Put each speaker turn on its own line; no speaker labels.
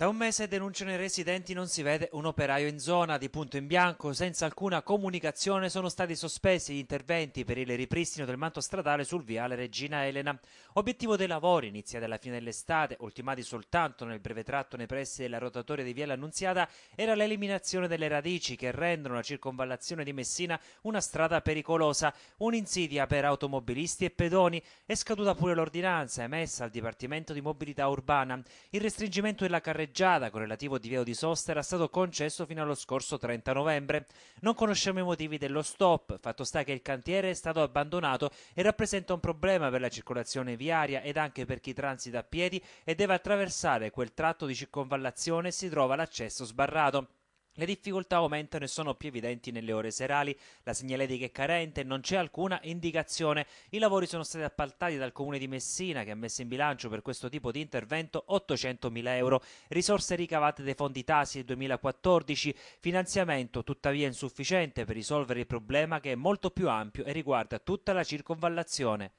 Da un mese denunciano i residenti non si vede un operaio in zona, di punto in bianco, senza alcuna comunicazione sono stati sospesi gli interventi per il ripristino del manto stradale sul viale Regina Elena. Obiettivo dei lavori iniziati alla fine dell'estate, ultimati soltanto nel breve tratto nei pressi della rotatoria di Viale Annunziata, era l'eliminazione delle radici che rendono la circonvallazione di Messina una strada pericolosa, un'insidia per automobilisti e pedoni. È scaduta pure l'ordinanza emessa al Dipartimento di Mobilità Urbana. Il restringimento della carreggiata patteggiata con relativo divieto di sosta era stato concesso fino allo scorso 30 novembre. Non conosciamo i motivi dello stop, fatto sta che il cantiere è stato abbandonato e rappresenta un problema per la circolazione viaria ed anche per chi transita a piedi e deve attraversare quel tratto di circonvallazione e si trova l'accesso sbarrato. Le difficoltà aumentano e sono più evidenti nelle ore serali, la segnaletica è carente e non c'è alcuna indicazione. I lavori sono stati appaltati dal comune di Messina che ha messo in bilancio per questo tipo di intervento 800.000 euro, risorse ricavate dai fondi Tasi del 2014, finanziamento tuttavia insufficiente per risolvere il problema che è molto più ampio e riguarda tutta la circonvallazione.